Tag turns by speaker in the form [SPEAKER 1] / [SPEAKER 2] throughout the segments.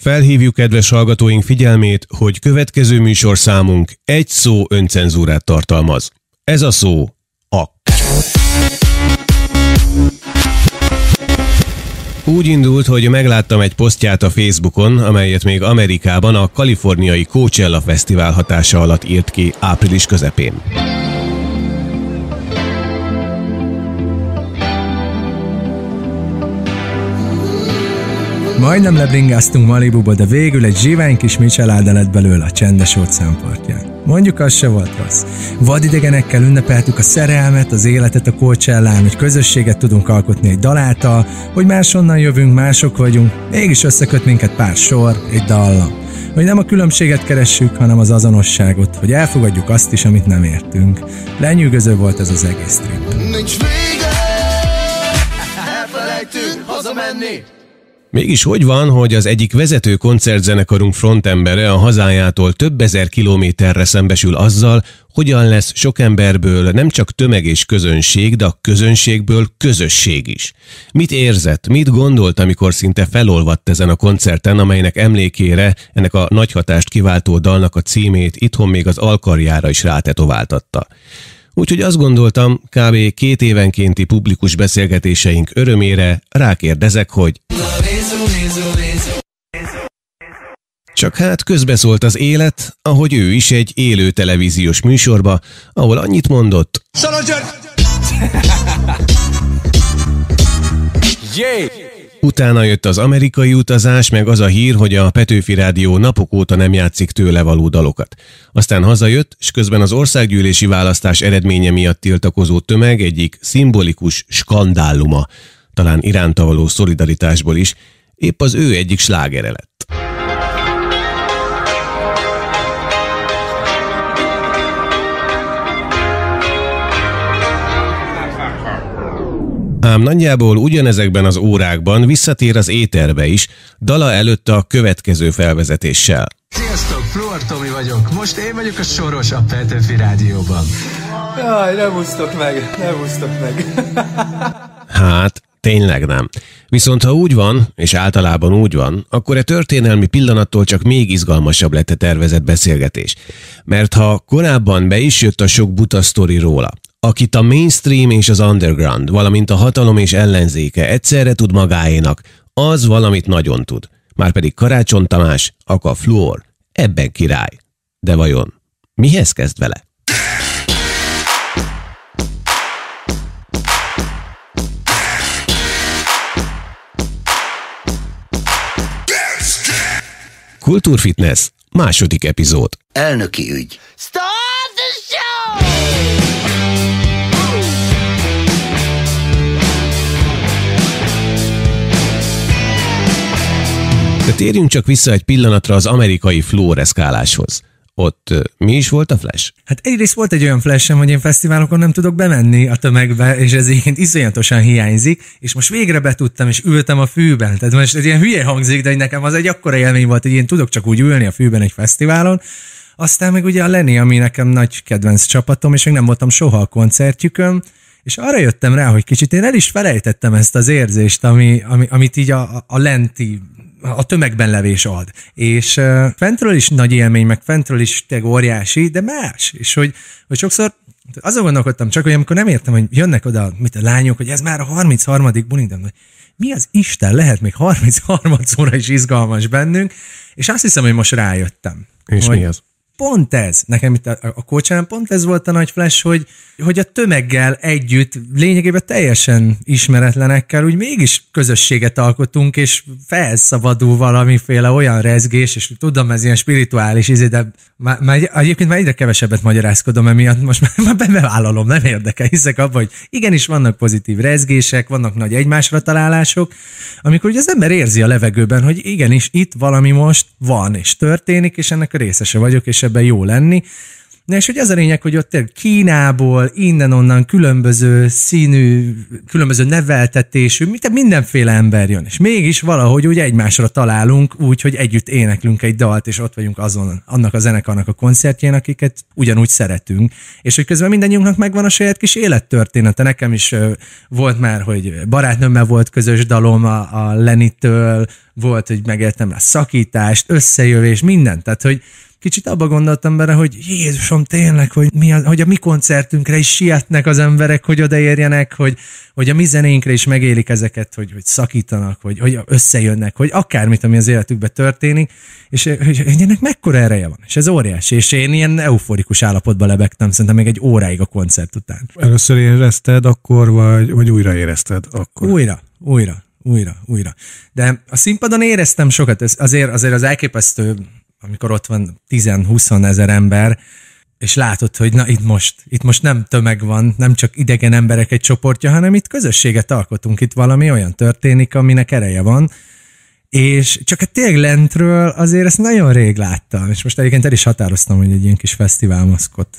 [SPEAKER 1] Felhívjuk kedves hallgatóink figyelmét, hogy következő műsorszámunk egy szó öncenzúrát tartalmaz. Ez a szó a. Úgy indult, hogy megláttam egy posztját a Facebookon, amelyet még Amerikában a kaliforniai Coachella Fesztivál hatása alatt írt ki április közepén. Majdnem lebringáztunk
[SPEAKER 2] Malibuba, de végül egy zsivány kis micseláda lett belőle a csendes óceán partján. Mondjuk az se volt rossz. Vadidegenekkel ünnepeltük a szerelmet, az életet a Coachellán, hogy közösséget tudunk alkotni egy daláta, hogy máshonnan jövünk, mások vagyunk, mégis összeköt minket pár sor, egy dalla. Hogy nem a különbséget keressük, hanem az azonosságot, hogy elfogadjuk azt is, amit nem értünk. Lenyűgöző volt ez az egész
[SPEAKER 1] trip. Nincs vége,
[SPEAKER 2] elfelejtünk hazamenni,
[SPEAKER 1] Mégis hogy van, hogy az egyik vezető koncertzenekarunk frontembere a hazájától több ezer kilométerre szembesül azzal, hogyan lesz sok emberből nem csak tömeg és közönség, de a közönségből közösség is. Mit érzett, mit gondolt, amikor szinte felolvadt ezen a koncerten, amelynek emlékére ennek a nagy hatást kiváltó dalnak a címét itthon még az alkarjára is rátetováltatta. Úgyhogy azt gondoltam, kb. két évenkénti publikus beszélgetéseink örömére rákérdezek, hogy... Csak hát közbeszólt az élet, ahogy ő is egy élő televíziós műsorba, ahol annyit mondott. Utána jött az amerikai utazás, meg az a hír, hogy a Petőfi Rádió napok óta nem játszik tőle való dalokat. Aztán hazajött, és közben az országgyűlési választás eredménye miatt tiltakozó tömeg egyik szimbolikus skandáluma, talán iránta való szolidaritásból is, épp az ő egyik slágere lett. Ám nagyjából ugyanezekben az órákban visszatér az éterbe is, dala előtt a következő felvezetéssel.
[SPEAKER 2] Sziasztok, Fluor Tomi vagyok. Most én vagyok a soros a Petőfi Rádióban. Jaj, nem meg, nem meg.
[SPEAKER 1] Hát, Tényleg nem. Viszont ha úgy van, és általában úgy van, akkor e történelmi pillanattól csak még izgalmasabb lett a tervezett beszélgetés. Mert ha korábban be is jött a sok buta sztori róla, akit a mainstream és az underground, valamint a hatalom és ellenzéke egyszerre tud magáénak, az valamit nagyon tud. Márpedig Karácson Tamás, aka Fluor, ebben király. De vajon mihez kezd vele? Kulturfitness, második epizód. Elnöki ügy. Start the show! De térjünk csak vissza egy pillanatra az amerikai flóreszkáláshoz ott mi is volt a flash?
[SPEAKER 2] Hát egyrészt volt egy olyan flashem, hogy én fesztiválokon nem tudok bemenni a tömegbe, és ez így iszonyatosan hiányzik, és most végre betudtam, és ültem a fűben. Tehát most egy ilyen hülye hangzik, de nekem az egy akkora élmény volt, hogy én tudok csak úgy ülni a fűben egy fesztiválon, aztán meg ugye a Lenny, ami nekem nagy kedvenc csapatom, és még nem voltam soha a koncertjükön, és arra jöttem rá, hogy kicsit én el is felejtettem ezt az érzést, ami, ami, amit így a, a lenti a tömegben levés ad. És uh, fentről is nagy élmény, meg fentről is teg óriási, de más. És hogy, hogy sokszor azon gondolkodtam csak, hogy amikor nem értem, hogy jönnek oda mit a lányok, hogy ez már a 33. bulindem, hogy mi az Isten lehet még 33 óra is izgalmas bennünk, és azt hiszem, hogy most rájöttem. És hogy, mi ez? pont ez, nekem itt a, a kocsán pont ez volt a nagy flash, hogy, hogy a tömeggel együtt lényegében teljesen ismeretlenekkel úgy mégis közösséget alkotunk, és felszabadul valamiféle olyan rezgés, és tudom, ez ilyen spirituális izé, de már, már, egyébként már egyre kevesebbet magyarázkodom emiatt, most már, már bevállalom, nem érdekel, hiszek abban, hogy igenis vannak pozitív rezgések, vannak nagy egymásra találások, amikor ugye az ember érzi a levegőben, hogy igenis itt valami most van, és történik, és ennek a részese vagyok, és ebben jó lenni. Na és hogy ez a lényeg, hogy ott Kínából, innen-onnan különböző színű, különböző neveltetésű, mindenféle ember jön, és mégis valahogy úgy egymásra találunk, úgy, hogy együtt éneklünk egy dalt, és ott vagyunk azon, annak a zenekarnak a koncertjén, akiket ugyanúgy szeretünk. És hogy közben mindannyiunknak megvan a saját kis élettörténete. Nekem is volt már, hogy barátnőmmel volt közös dalom a, a Lenitől, volt, hogy megértem a szakítást, összejövés, mindent. Tehát, hogy kicsit abba gondoltam bele, hogy Jézusom, tényleg, hogy, mi a, hogy a mi koncertünkre is sietnek az emberek, hogy odaérjenek, hogy, hogy a mi zenénkre is megélik ezeket, hogy, hogy szakítanak, hogy, hogy összejönnek, hogy akármit, ami az életükben történik, és hogy, hogy ennek mekkora ereje van. És ez óriási, és én ilyen euforikus állapotba lebegtem, szerintem még egy óráig a koncert után.
[SPEAKER 1] Először érezted akkor, vagy, vagy újra érezted akkor? Újra, újra újra,
[SPEAKER 2] újra. De a színpadon éreztem sokat, ez azért, azért az elképesztő amikor ott van 10-20 ezer ember, és látod, hogy na itt most, itt most nem tömeg van, nem csak idegen emberek egy csoportja, hanem itt közösséget alkotunk, itt valami olyan történik, aminek ereje van, és csak hát tényleg lentről azért ezt nagyon rég láttam, és most egyébként el is határoztam, hogy egy ilyen kis fesztiválmaszkot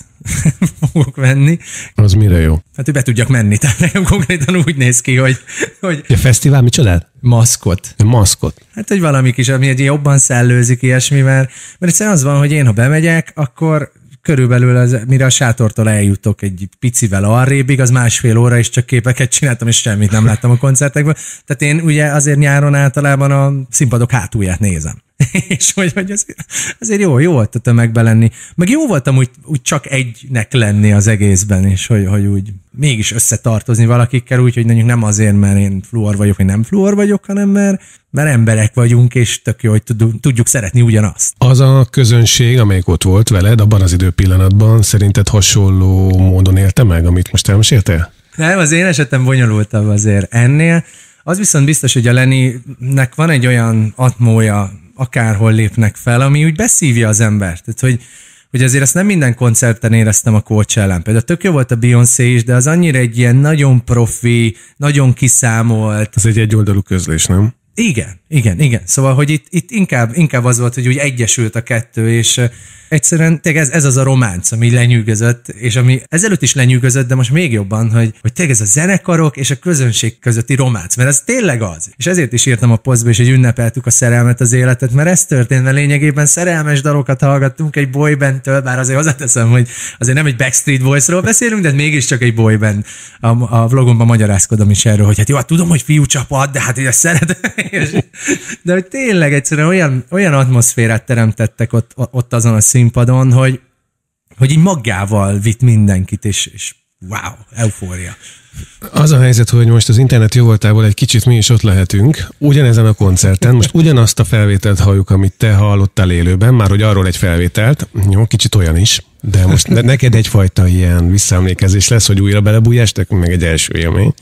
[SPEAKER 1] fogok venni. Az mire jó?
[SPEAKER 2] Hát, hogy be tudjak menni, tehát nekem konkrétan úgy néz ki, hogy... hogy
[SPEAKER 1] a fesztivál micsodát? Maszkot. A maszkot.
[SPEAKER 2] Hát, hogy valami kis, ami egy jobban szellőzik ilyesmi, mert, mert egyszerűen az van, hogy én, ha bemegyek, akkor körülbelül az, mire a sátortól eljutok egy picivel arrébig, az másfél óra, és csak képeket csináltam, és semmit nem láttam a koncertekből. Tehát én ugye azért nyáron általában a színpadok hátulját nézem. és hogy, hogy az, azért jó, jó volt a tömegben lenni. Meg jó voltam úgy, úgy csak egynek lenni az egészben, és hogy, hogy úgy mégis összetartozni valakikkel, úgy, hogy mondjuk nem azért, mert én fluor vagyok, vagy nem fluor vagyok, hanem mert, mert emberek vagyunk, és tök jó, hogy tudjuk szeretni ugyanazt.
[SPEAKER 1] Az a közönség, amelyik ott volt veled abban az időpillanatban, szerinted hasonló módon élte meg, amit most elmeséltél?
[SPEAKER 2] Nem, az én esetem bonyolultabb azért ennél. Az viszont biztos, hogy a Leninek van egy olyan atmója akárhol lépnek fel, ami úgy beszívja az embert. Tehát, hogy, hogy azért ezt nem minden koncerten éreztem a coachella ellen. Például tök jó volt a Beyoncé is, de az annyira egy ilyen nagyon profi, nagyon kiszámolt. Ez egy egyoldalú közlés, nem? Igen, igen, igen. Szóval, hogy itt, itt inkább, inkább az volt, hogy úgy egyesült a kettő, és egyszerűen tényleg ez, ez az a románc, ami lenyűgözött, és ami ezelőtt is lenyűgözött, de most még jobban, hogy, hogy tényleg ez a zenekarok és a közönség közötti románc, mert ez tényleg az. És ezért is írtam a posztba, és hogy ünnepeltük a szerelmet, az életet, mert ez történt, mert lényegében szerelmes dalokat hallgattunk egy boybandtől, bár azért hozzáteszem, hogy azért nem egy Backstreet Boys-ról beszélünk, de hát mégiscsak egy boyband. A, a vlogomban magyarázkodom is erről, hogy hát jó, hát tudom, hogy fiú de hát ugye szeret, de hogy tényleg egyszerűen olyan, olyan atmoszférát teremtettek ott, ott azon a színpadon, hogy, hogy így magával vitt mindenkit, és, és wow, eufória.
[SPEAKER 1] Az a helyzet, hogy most az internet jó voltából egy kicsit mi is ott lehetünk, ugyanezen a koncerten, most ugyanazt a felvételt halljuk, amit te hallottál élőben, már hogy arról egy felvételt, jó, kicsit olyan is, de most de neked egyfajta ilyen visszaemlékezés lesz, hogy újra belebújjás, meg egy első élmény.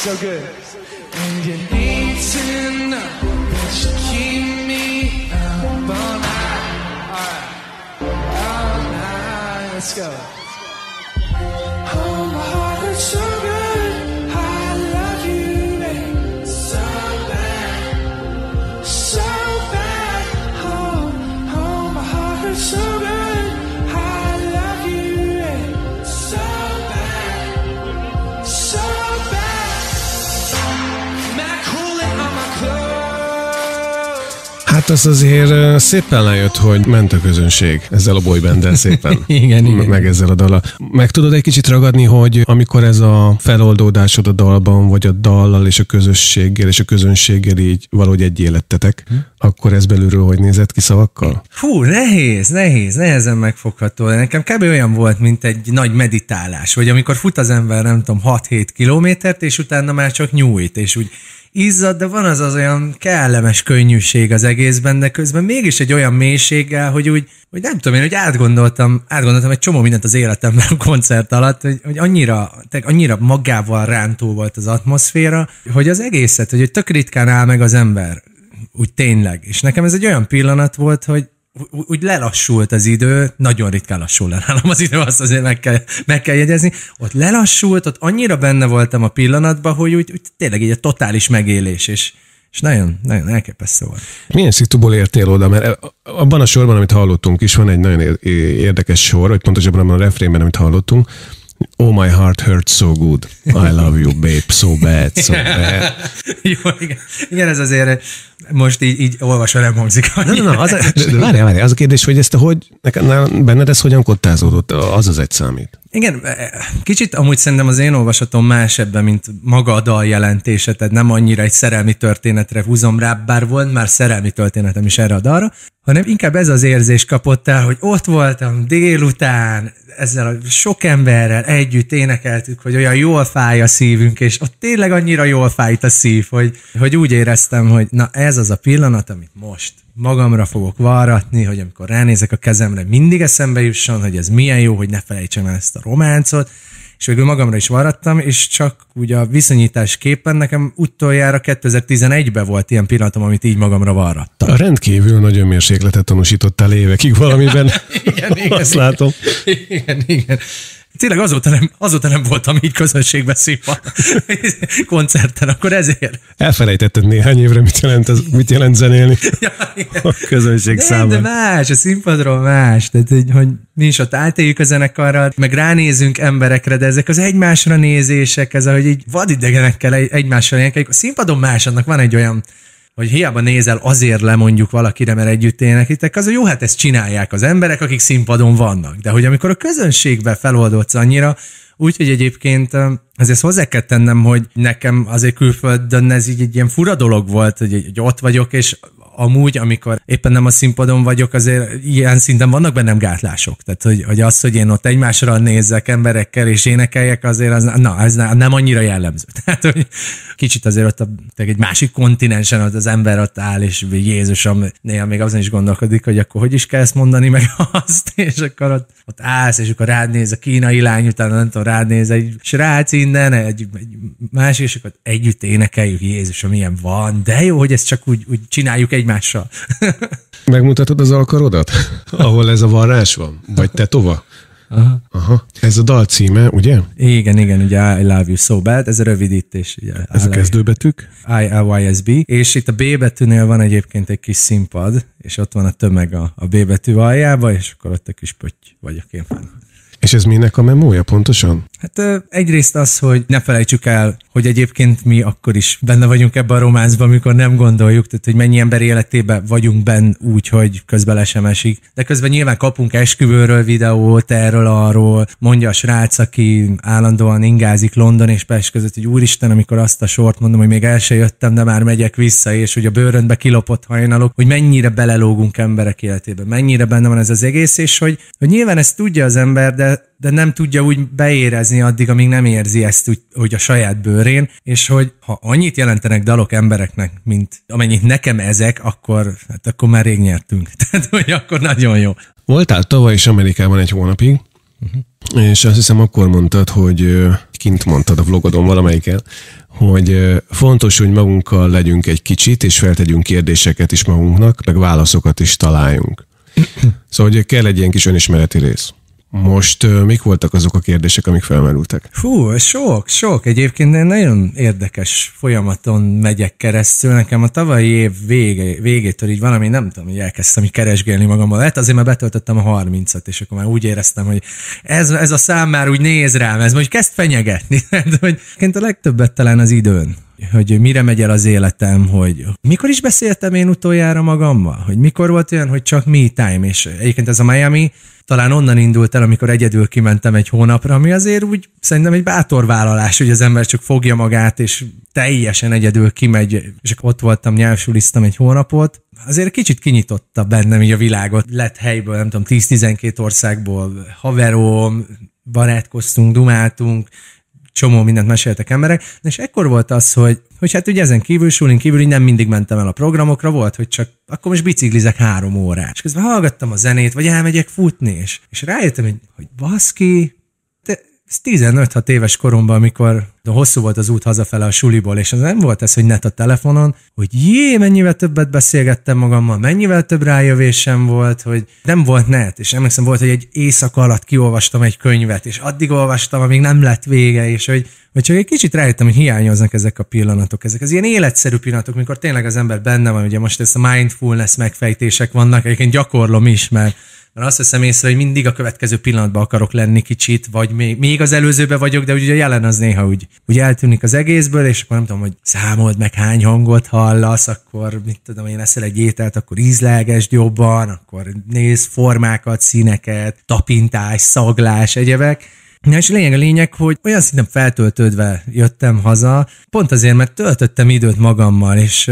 [SPEAKER 1] so good. ez azért szépen lejött, hogy ment a közönség ezzel a boybenddel szépen. igen, igen. Meg ezzel a dala. Meg tudod egy kicsit ragadni, hogy amikor ez a feloldódásod a dalban, vagy a dallal és a közösséggel és a közönséggel így valahogy egy élettetek, hm. akkor ez belülről hogy nézett ki szavakkal?
[SPEAKER 2] Hú, nehéz, nehéz, nehezen megfogható. Nekem kb. olyan volt, mint egy nagy meditálás, vagy amikor fut az ember, nem tudom, 6-7 kilométert, és utána már csak nyújt, és úgy izzad, de van az az olyan kellemes könnyűség az egészben, de közben mégis egy olyan mélységgel, hogy úgy, hogy nem tudom én, hogy átgondoltam, átgondoltam egy csomó mindent az életemben a koncert alatt, hogy, hogy annyira, annyira magával rántó volt az atmoszféra, hogy az egészet, hogy, hogy tök ritkán áll meg az ember, úgy tényleg. És nekem ez egy olyan pillanat volt, hogy úgy lelassult az idő, nagyon ritkán lassul le nálam az idő, azt azért meg kell, meg kell jegyezni, ott lelassult, ott annyira benne voltam a pillanatban, hogy úgy, úgy tényleg egy totális megélés, és,
[SPEAKER 1] és nagyon, nagyon elképesztő volt. Milyen szituból értél oda? Mert e, abban a sorban, amit hallottunk is, van egy nagyon érdekes sor, vagy pontosabban abban a refrénben, amit hallottunk, Oh, my heart hurts so good. I love you, babe, so bad, so bad.
[SPEAKER 2] Jó, igen. igen, ez azért most így, így olvasva nem hangzik. Nem, nem, az, várjál,
[SPEAKER 1] várjál, az a kérdés, hogy ezt a hogy, neked, benned ez hogyan kottázódott, az az egy számít.
[SPEAKER 2] Igen, e, kicsit amúgy szerintem az én olvasatom más ebben, mint maga a dal jelentése, tehát nem annyira egy szerelmi történetre húzom rá, bár volt már szerelmi történetem is erre a dalra, hanem inkább ez az érzés kapott el, hogy ott voltam délután, ezzel a sok emberrel együtt énekeltük, hogy olyan jól fáj a szívünk, és ott tényleg annyira jól fájt a szív, hogy, hogy úgy éreztem, hogy na ez ez az a pillanat, amit most magamra fogok váratni, hogy amikor ránézek a kezemre, mindig eszembe jusson, hogy ez milyen jó, hogy ne felejtsem el ezt a románcot, és végül magamra is varattam, és csak ugye a viszonyítás képen nekem utoljára 2011-ben volt ilyen
[SPEAKER 1] pillanatom, amit így magamra varrattam. A rendkívül nagy önmérsékletet tanúsítottál évekig valamiben. igen, igen, Azt igen, látom. Igen, igen. Tényleg azóta nem, azóta nem voltam így
[SPEAKER 2] közönségbe szívva koncerten, akkor ezért.
[SPEAKER 1] Elfelejtetted néhány évre, mit jelent, az, mit jelent zenélni ja, a közönség számára. De más, a színpadról más. Tehát, hogy, hogy
[SPEAKER 2] mi is ott átéljük a zenekarral, meg ránézünk emberekre, de ezek az egymásra nézések, ez ahogy így vadidegenekkel egymásra nézek. A színpadon más, annak van egy olyan hogy hiába nézel azért le mondjuk valakire, mert együtt énekítek, az a jó, hát ezt csinálják az emberek, akik színpadon vannak. De hogy amikor a közönségbe feloldódsz annyira, Úgyhogy egyébként azért hozzá kell tennem, hogy nekem azért külföldön ez így egy ilyen fura dolog volt, hogy, hogy ott vagyok, és amúgy, amikor éppen nem a színpadon vagyok, azért ilyen szinten vannak bennem gátlások. Tehát, hogy, hogy az, hogy én ott egymásra nézzek emberekkel és énekeljek, azért az, na, ez nem annyira jellemző. Tehát, hogy kicsit azért ott a, egy másik kontinensen ott az ember ott áll, és Jézusom, néha még azon is gondolkodik, hogy akkor hogy is kell ezt mondani, meg azt, és akkor ott, ott állsz, és akkor rád néz a kínai lány, utána nem tudom, rád néz egy srác innen, egy, egy másik, és akkor együtt énekeljük, Jézusom, milyen van, de jó, hogy ezt csak úgy, úgy csináljuk egy egymással.
[SPEAKER 1] Megmutatod az alkarodat, ahol ez a varrás van? Vagy tetova? Aha. Aha. Ez a dal címe, ugye? Igen, igen,
[SPEAKER 2] ugye I love you so bad, ez a rövidítés. Ugye, ez a kezdőbetűk? I, L Y, S, B. És itt a B betűnél van egyébként egy kis színpad, és ott van a tömeg a, a B betű aljába, és
[SPEAKER 1] akkor ott a kis pötty vagyok én. És ez minek a memója pontosan?
[SPEAKER 2] Hát egyrészt az, hogy ne felejtsük el, hogy egyébként mi akkor is benne vagyunk ebben a románcban, amikor nem gondoljuk, tehát hogy mennyi ember életébe vagyunk benne úgy, hogy közben sem esik. De közben nyilván kapunk esküvőről videót, erről, arról, mondja a srác, aki állandóan ingázik London és Pest között, hogy úristen, amikor azt a sort mondom, hogy még el se jöttem, de már megyek vissza, és hogy a bőröndbe kilopott hajnalok, hogy mennyire belelógunk emberek életébe, mennyire benne van ez az egész, és hogy, hogy nyilván ezt tudja az ember, de de, de nem tudja úgy beérezni addig, amíg nem érzi ezt úgy, hogy a saját bőrén, és hogy ha annyit jelentenek dalok embereknek, mint amennyit nekem ezek, akkor, hát akkor már rég nyertünk.
[SPEAKER 1] Tehát, hogy akkor nagyon jó. Voltál tavaly is Amerikában egy hónapig, uh-huh. és azt hiszem akkor mondtad, hogy kint mondtad a vlogodon valamelyiken, hogy fontos, hogy magunkkal legyünk egy kicsit, és feltegyünk kérdéseket is magunknak, meg válaszokat is találjunk. Szóval, hogy kell egy ilyen kis önismereti rész. Mhm. Most mik voltak azok a kérdések, amik felmerültek?
[SPEAKER 2] Hú, sok, sok. Egyébként én nagyon érdekes folyamaton megyek keresztül. Nekem a tavalyi év vége, végétől így valami, nem tudom, hogy elkezdtem így keresgélni magammal. Lehet azért, mert betöltöttem a 30-at, és akkor már úgy éreztem, hogy ez, ez a szám már úgy néz rám, ez most kezd fenyegetni. hogy a legtöbbet talán az időn hogy mire megy el az életem, hogy mikor is beszéltem én utoljára magammal, hogy mikor volt olyan, hogy csak me time, és egyébként ez a Miami talán onnan indult el, amikor egyedül kimentem egy hónapra, ami azért úgy szerintem egy bátor vállalás, hogy az ember csak fogja magát, és teljesen egyedül kimegy, és ott voltam, nyelvsulisztam egy hónapot, azért kicsit kinyitotta bennem így a világot. Lett helyből, nem tudom, 10-12 országból haverom, barátkoztunk, dumáltunk, csomó mindent meséltek emberek, és ekkor volt az, hogy, hogy hát ugye ezen kívül, sulin kívül így nem mindig mentem el a programokra, volt, hogy csak akkor most biciklizek három órát. És közben hallgattam a zenét, vagy elmegyek futni, és, és rájöttem, hogy, hogy baszki, 15-6 éves koromban, amikor de hosszú volt az út hazafele a suliból, és az nem volt ez, hogy net a telefonon, hogy jé, mennyivel többet beszélgettem magammal, mennyivel több rájövésem volt, hogy nem volt net, és emlékszem volt, hogy egy éjszaka alatt kiolvastam egy könyvet, és addig olvastam, amíg nem lett vége, és hogy, hogy csak egy kicsit rájöttem, hogy hiányoznak ezek a pillanatok, ezek az ilyen életszerű pillanatok, mikor tényleg az ember benne van, ugye most ezt a mindfulness megfejtések vannak, egyébként gyakorlom is, mert mert azt veszem észre, hogy mindig a következő pillanatban akarok lenni kicsit, vagy még, még az előzőbe vagyok, de ugye a jelen az néha úgy, úgy eltűnik az egészből, és akkor nem tudom, hogy számold meg hány hangot hallasz, akkor mit tudom én, eszel egy ételt, akkor ízlelgesd jobban, akkor néz formákat, színeket, tapintás, szaglás, egyebek. Na és lényeg a lényeg, hogy olyan szinten feltöltődve jöttem haza, pont azért, mert töltöttem időt magammal, és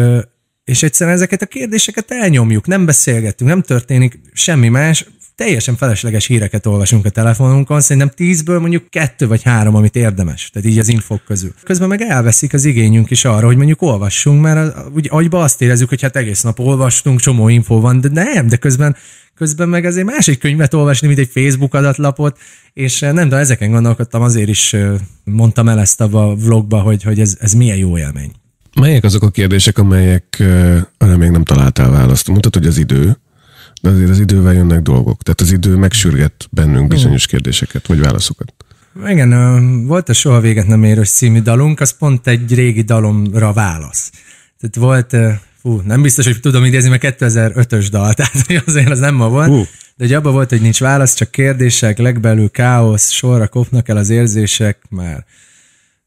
[SPEAKER 2] és egyszerűen ezeket a kérdéseket elnyomjuk, nem beszélgetünk, nem történik semmi más, teljesen felesleges híreket olvasunk a telefonunkon, szerintem tízből mondjuk kettő vagy három, amit érdemes, tehát így az infok közül. Közben meg elveszik az igényünk is arra, hogy mondjuk olvassunk, mert úgy agyba azt érezzük, hogy hát egész nap olvastunk, csomó info van, de nem, de közben közben meg azért másik könyvet olvasni, mint egy Facebook adatlapot, és eh, nem tudom, ezeken gondolkodtam, azért is eh, mondtam el ezt a vlogba, hogy, hogy ez, ez milyen jó élmény.
[SPEAKER 1] Melyek azok a kérdések, amelyek eh, arra még nem találtál választ? Mutatod hogy az idő, de azért az idővel jönnek dolgok. Tehát az idő megsürget bennünk bizonyos kérdéseket, vagy válaszokat.
[SPEAKER 2] Igen, volt a Soha véget nem érős című dalunk, az pont egy régi dalomra válasz. Tehát volt, fú, nem biztos, hogy tudom idézni, mert 2005-ös dal, tehát azért az nem ma volt. Hú. De ugye abban volt, hogy nincs válasz, csak kérdések, legbelül káosz, sorra kopnak el az érzések, már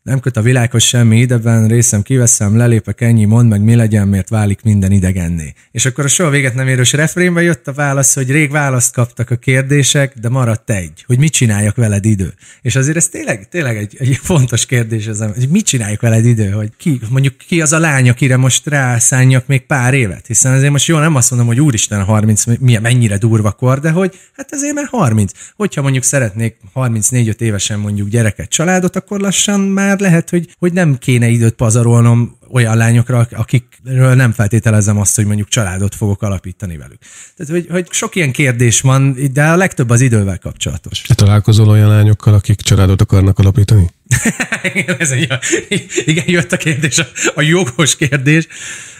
[SPEAKER 2] nem köt a világhoz semmi ideben, részem kiveszem, lelépek, ennyi, mond meg mi legyen, miért válik minden idegenné. És akkor a soha véget nem érős refrénbe jött a válasz, hogy rég választ kaptak a kérdések, de maradt egy, hogy mit csináljak veled idő. És azért ez tényleg, tényleg egy, egy fontos kérdés, ez, hogy mit csináljak veled idő, hogy ki, mondjuk ki az a lány, akire most rászánjak még pár évet, hiszen azért most jó, nem azt mondom, hogy úristen 30, milyen, mennyire durva kor, de hogy hát azért már 30. Hogyha mondjuk szeretnék 34-5 évesen mondjuk gyereket, családot, akkor lassan már már hát lehet, hogy, hogy nem kéne időt pazarolnom olyan lányokra, akikről nem feltételezem azt, hogy mondjuk családot fogok alapítani velük. Tehát, hogy, hogy sok ilyen kérdés van, de a legtöbb az idővel kapcsolatos. Te
[SPEAKER 1] találkozol olyan lányokkal, akik családot akarnak alapítani?
[SPEAKER 2] igen, ez egy, igen, jött a kérdés, a, a jogos kérdés.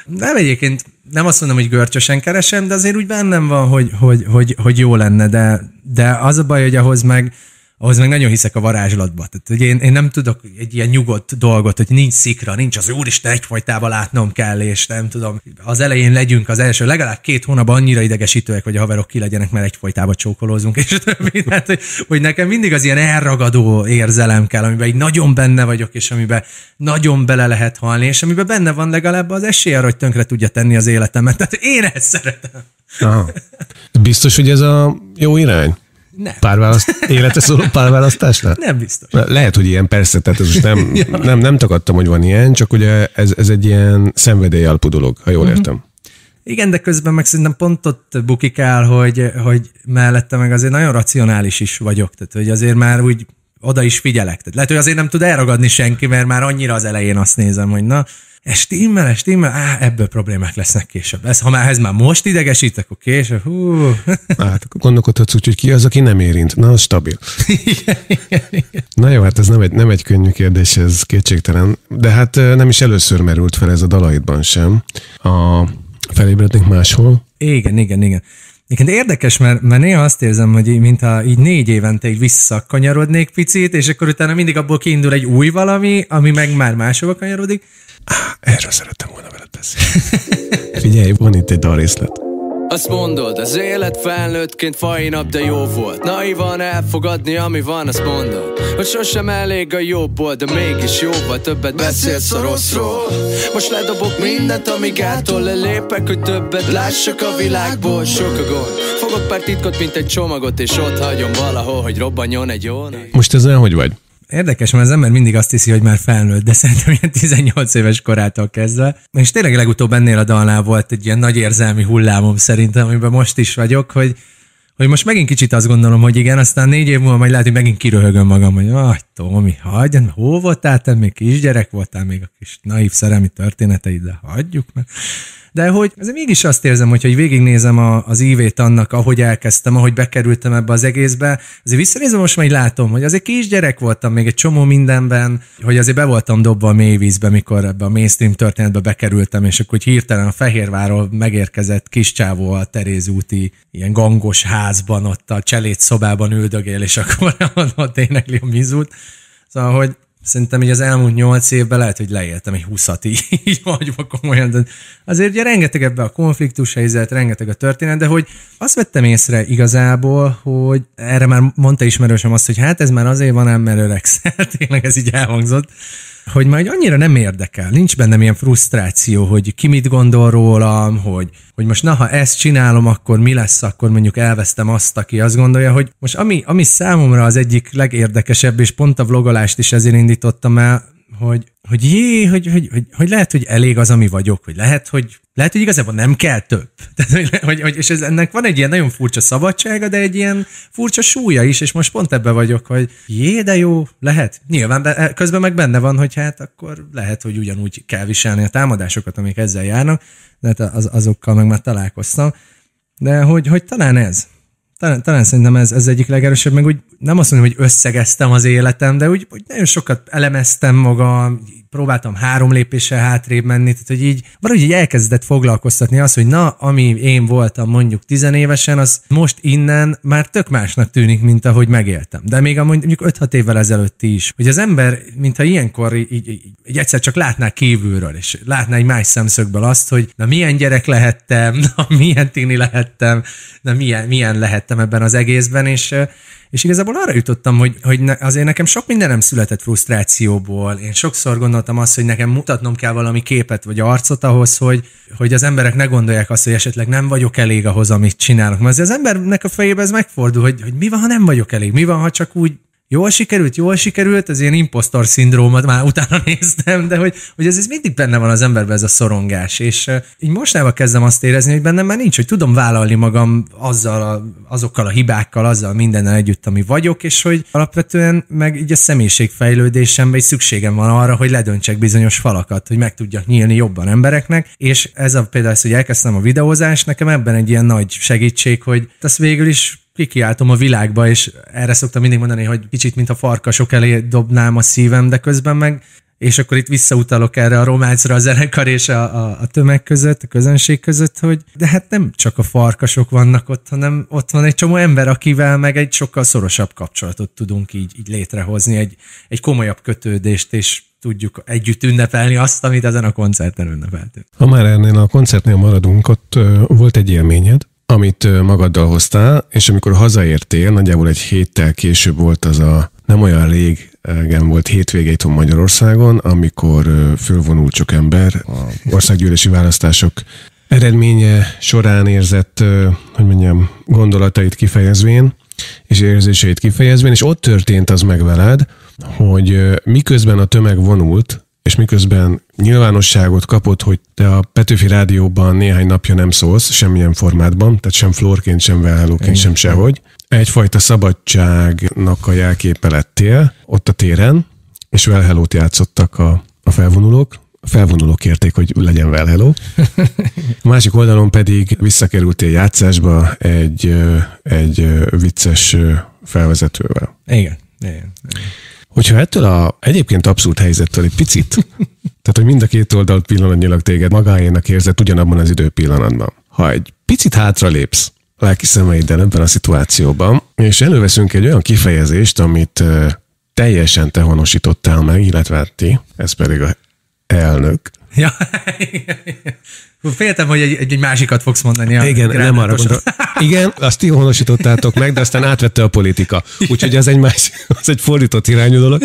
[SPEAKER 2] Nem egyébként nem azt mondom, hogy görcsösen keresem, de azért úgy bennem van, hogy, hogy, hogy, hogy jó lenne, de, de az a baj, hogy ahhoz meg ahhoz meg nagyon hiszek a varázslatba. Tehát, hogy én, én nem tudok egy ilyen nyugodt dolgot, hogy nincs szikra, nincs az úristen egyfajtában látnom kell, és nem tudom, az elején legyünk az első, legalább két hónapban annyira idegesítőek, hogy a haverok ki legyenek, mert egyfajtában csókolózunk, és többi. Hát, hogy, hogy, nekem mindig az ilyen elragadó érzelem kell, amiben így nagyon benne vagyok, és amiben nagyon bele lehet halni, és amiben benne van legalább az esély arra, hogy tönkre tudja tenni
[SPEAKER 1] az életemet. Tehát
[SPEAKER 2] én ezt szeretem.
[SPEAKER 1] Aha. Biztos, hogy ez a jó irány? Nem. Párválaszt, élete szóló párválasztásnál? Nem biztos. Lehet, hogy ilyen, persze, tehát ez most nem, ja. nem, nem takadtam, hogy van ilyen, csak ugye ez, ez egy ilyen szenvedély alapú dolog, ha jól uh-huh. értem.
[SPEAKER 2] Igen, de közben meg szerintem pont ott bukik el, hogy, hogy mellette meg azért nagyon racionális is vagyok, tehát hogy azért már úgy oda is figyelek. Tehát lehet, hogy azért nem tud elragadni senki, mert már annyira az elején azt nézem, hogy na, ez stimmel, ez stimmel, á, ebből problémák lesznek később. Ez, ha már ez már most idegesít, akkor később, hú.
[SPEAKER 1] Hát, gondolkodhatsz úgy, hogy ki az, aki nem érint. Na, az stabil. igen, igen, igen. Na jó, hát ez nem egy, nem egy könnyű kérdés, ez kétségtelen. De hát nem is először merült fel ez a dalaidban sem. A felébrednénk máshol. Igen, igen, igen. Igen, de érdekes, mert, mert néha azt érzem,
[SPEAKER 2] hogy így, mintha így négy évente így visszakanyarodnék picit, és akkor utána mindig abból kiindul egy új valami, ami meg már máshova kanyarodik, erről szerettem volna veled beszélni. Figyelj,
[SPEAKER 1] van itt egy dalrészlet.
[SPEAKER 2] Azt mondod, az élet felnőttként fai nap, de jó volt Naivan elfogadni, ami van, azt mondod Hogy sosem elég a jó volt, de mégis jóval többet beszélsz a rosszról Most ledobok mindent, ami gátol Lelépek, hogy többet lássak a világból Sok a gond, fogok pár titkot, mint egy csomagot És ott hagyom valahol, hogy robbanjon egy jó Most olyan, hogy vagy? Érdekes, mert az ember mindig azt hiszi, hogy már felnőtt, de szerintem ilyen 18 éves korától kezdve. És tényleg legutóbb ennél a dalnál volt egy ilyen nagy érzelmi hullámom szerintem, amiben most is vagyok, hogy hogy most megint kicsit azt gondolom, hogy igen, aztán négy év múlva majd lehet, hogy megint kiröhögöm magam, hogy ah, Tomi, hagyj, hó hát voltál, te még kisgyerek voltál, még a kis naív szerelmi történeteid, de hagyjuk meg. Mert de hogy azért mégis azt érzem, hogy hogy végignézem a, az ívét annak, ahogy elkezdtem, ahogy bekerültem ebbe az egészbe, azért visszanézem most már így látom, hogy azért kisgyerek voltam még egy csomó mindenben, hogy azért be voltam dobva a vízbe, mikor ebbe a mainstream történetbe bekerültem, és akkor hirtelen a Fehérváról megérkezett kis csávó a Teréz úti ilyen gangos házban, ott a cselét szobában üldögél, és akkor ott énekli a mizut. Szóval, hogy Szerintem így az elmúlt nyolc évben lehet, hogy leéltem egy húszat így, így komolyan, de azért ugye rengeteg ebbe a konfliktus helyzet, rengeteg a történet, de hogy azt vettem észre igazából, hogy erre már mondta ismerősöm azt, hogy hát ez már azért van ám, mert öregszel, tényleg ez így elhangzott, hogy majd annyira nem érdekel, nincs bennem ilyen frusztráció, hogy ki mit gondol rólam, hogy, hogy most na, ha ezt csinálom, akkor mi lesz, akkor mondjuk elvesztem azt, aki azt gondolja, hogy most ami, ami számomra az egyik legérdekesebb, és pont a vlogolást is ezért indítottam el, hogy hogy jé, hogy, hogy, hogy, hogy, lehet, hogy elég az, ami vagyok, hogy lehet, hogy, lehet, hogy igazából nem kell több. Tehát, hogy, hogy, és ez, ennek van egy ilyen nagyon furcsa szabadsága, de egy ilyen furcsa súlya is, és most pont ebben vagyok, hogy jé, de jó, lehet. Nyilván be, közben meg benne van, hogy hát akkor lehet, hogy ugyanúgy kell viselni a támadásokat, amik ezzel járnak, de hát az, azokkal meg már találkoztam. De hogy, hogy talán ez talán, talán szerintem ez, ez egyik legerősebb, meg úgy nem azt mondom, hogy összegeztem az életem, de úgy, úgy nagyon sokat elemeztem maga próbáltam három lépéssel hátrébb menni, tehát hogy így valahogy így elkezdett foglalkoztatni az, hogy na, ami én voltam mondjuk tizenévesen, az most innen már tök másnak tűnik, mint ahogy megéltem. De még a mondjuk 5-6 évvel ezelőtti is, hogy az ember, mintha ilyenkor így, így, így egyszer csak látná kívülről, és látná egy más szemszögből azt, hogy na milyen gyerek lehettem, na milyen tini lehettem, na milyen, milyen lehettem ebben az egészben, és és igazából arra jutottam, hogy, hogy ne, azért nekem sok mindenem született frusztrációból. Én sokszor gondoltam azt, hogy nekem mutatnom kell valami képet vagy arcot ahhoz, hogy, hogy az emberek ne gondolják azt, hogy esetleg nem vagyok elég ahhoz, amit csinálok. Mert az embernek a fejében ez megfordul, hogy, hogy mi van, ha nem vagyok elég, mi van, ha csak úgy jól sikerült, jól sikerült, az ilyen impostor szindrómat már utána néztem, de hogy, hogy ez, ez mindig benne van az emberben ez a szorongás, és így mostanában kezdem azt érezni, hogy bennem már nincs, hogy tudom vállalni magam azzal a, azokkal a hibákkal, azzal mindennel együtt, ami vagyok, és hogy alapvetően meg így a személyiségfejlődésem, vagy szükségem van arra, hogy ledöntsek bizonyos falakat, hogy meg tudjak nyílni jobban embereknek, és ez a például, hogy elkezdtem a videózást, nekem ebben egy ilyen nagy segítség, hogy ezt végül is kikiáltom a világba, és erre szoktam mindig mondani, hogy kicsit, mint a farkasok elé dobnám a szívem, de közben meg és akkor itt visszautalok erre a románcra a zenekar és a, a, a tömeg között, a közönség között, hogy de hát nem csak a farkasok vannak ott, hanem ott van egy csomó ember, akivel meg egy sokkal szorosabb kapcsolatot tudunk így, így létrehozni, egy, egy komolyabb kötődést, és tudjuk együtt ünnepelni azt, amit ezen a koncerten ünnepeltünk.
[SPEAKER 1] Ha már ennél a koncertnél maradunk, ott volt egy élményed, amit magaddal hoztál, és amikor hazaértél, nagyjából egy héttel később volt az a nem olyan rég igen, volt hétvége itthon Magyarországon, amikor fölvonult sok ember a országgyűlési választások eredménye során érzett, hogy mondjam, gondolatait kifejezvén, és érzéseit kifejezvén, és ott történt az meg veled, hogy miközben a tömeg vonult, és miközben nyilvánosságot kapott, hogy te a Petőfi Rádióban néhány napja nem szólsz, semmilyen formátban, tehát sem florként, sem vállalóként, sem sehogy. Egyfajta szabadságnak a jelképe lettél ott a téren, és velhelót játszottak a, a felvonulók, a felvonulók kérték, hogy legyen Well A másik oldalon pedig visszakerültél játszásba egy, egy vicces felvezetővel. Igen,
[SPEAKER 2] igen. igen.
[SPEAKER 1] Hogyha ettől a egyébként abszurd helyzettől egy picit, tehát hogy mind a két oldalt pillanatnyilag téged magáénak érzett ugyanabban az időpillanatban. Ha egy picit hátralépsz lelki szemeiddel ebben a szituációban, és előveszünk egy olyan kifejezést, amit teljesen te honosítottál meg, illetve ti, ez pedig a elnök, Ja,
[SPEAKER 2] Féltem, hogy egy, egy, másikat fogsz mondani. A Igen, nem arra gondolok.
[SPEAKER 1] Igen, azt ti honosítottátok meg, de aztán átvette a politika. Úgyhogy ez egy, más, az egy fordított irányú dolog.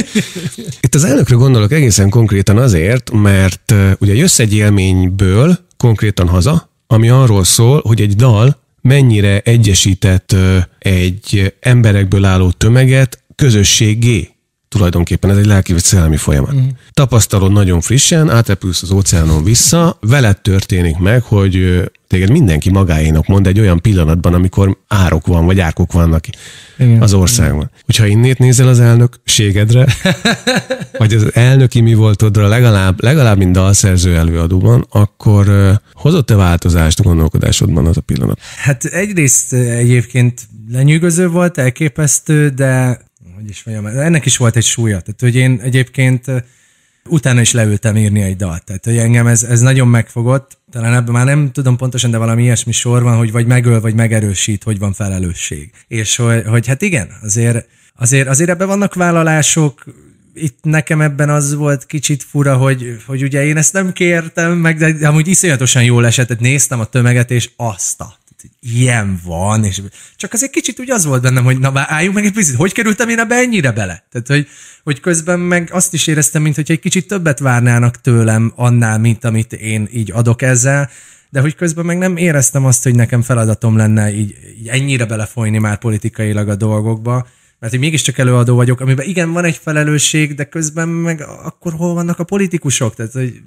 [SPEAKER 1] Itt az elnökre gondolok egészen konkrétan azért, mert ugye jössz egy élményből konkrétan haza, ami arról szól, hogy egy dal mennyire egyesített egy emberekből álló tömeget közösségé Tulajdonképpen ez egy lelki vagy szellemi folyamat. Mm. Tapasztalod nagyon frissen, átrepülsz az óceánon vissza, veled történik meg, hogy téged mindenki magáénak mond egy olyan pillanatban, amikor árok van, vagy árkok vannak Igen. az országban. Hogyha innét nézel az elnökségedre, vagy az elnöki mi voltodra, legalább, legalább mint dalszerző előadóban, akkor hozott-e változást a gondolkodásodban az a pillanat?
[SPEAKER 2] Hát egyrészt egyébként lenyűgöző volt, elképesztő, de hogy is mondjam, ennek is volt egy súlya. Tehát, hogy én egyébként utána is leültem írni egy dalt. Tehát, hogy engem ez, ez nagyon megfogott. Talán ebben már nem tudom pontosan, de valami ilyesmi sor van, hogy vagy megöl, vagy megerősít, hogy van felelősség. És hogy, hogy hát igen, azért, azért, azért ebben vannak vállalások, itt nekem ebben az volt kicsit fura, hogy, hogy ugye én ezt nem kértem meg, de amúgy iszonyatosan jól esett, néztem a tömeget, és azt a ilyen van, és csak az egy kicsit úgy az volt bennem, hogy na már álljunk meg egy picit, hogy kerültem én ebbe ennyire bele? Tehát, hogy, hogy közben meg azt is éreztem, mintha egy kicsit többet várnának tőlem annál, mint amit én így adok ezzel, de hogy közben meg nem éreztem azt, hogy nekem feladatom lenne így, így ennyire belefolyni már politikailag a dolgokba, mert hogy mégiscsak előadó vagyok, amiben igen, van egy felelősség, de közben meg akkor hol vannak a politikusok? Tehát, hogy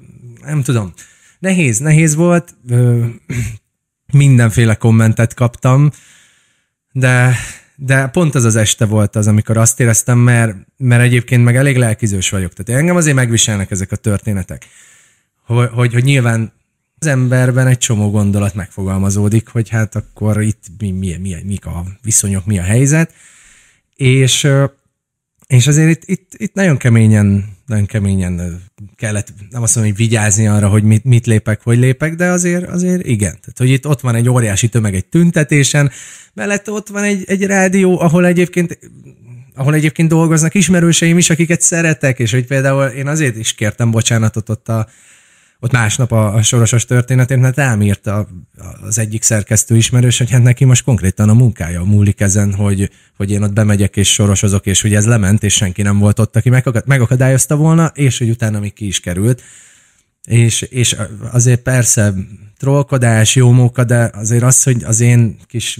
[SPEAKER 2] nem tudom. Nehéz, nehéz volt. Ö, mindenféle kommentet kaptam, de, de pont ez az este volt az, amikor azt éreztem, mert, mert egyébként meg elég lelkizős vagyok. Tehát engem azért megviselnek ezek a történetek, hogy, hogy, hogy nyilván az emberben egy csomó gondolat megfogalmazódik, hogy hát akkor itt mi, mi, mi, mik a viszonyok, mi a helyzet, és és azért itt, itt, itt nagyon keményen, nagyon keményen kellett, nem azt mondom, hogy vigyázni arra, hogy mit, mit lépek, hogy lépek, de azért, azért igen. Tehát, hogy itt ott van egy óriási tömeg egy tüntetésen, mellett ott van egy, egy rádió, ahol egyébként ahol egyébként dolgoznak ismerőseim is, akiket szeretek, és hogy például én azért is kértem bocsánatot ott a, ott másnap a, a sorosos történetén, mert rám a az egyik szerkesztő ismerős, hogy hát neki most konkrétan a munkája múlik ezen, hogy, hogy én ott bemegyek és sorosozok, és hogy ez lement, és senki nem volt ott, aki megakadályozta volna, és hogy utána még ki is került. És, és azért persze trollkodás, jó móka, de azért az, hogy az én kis,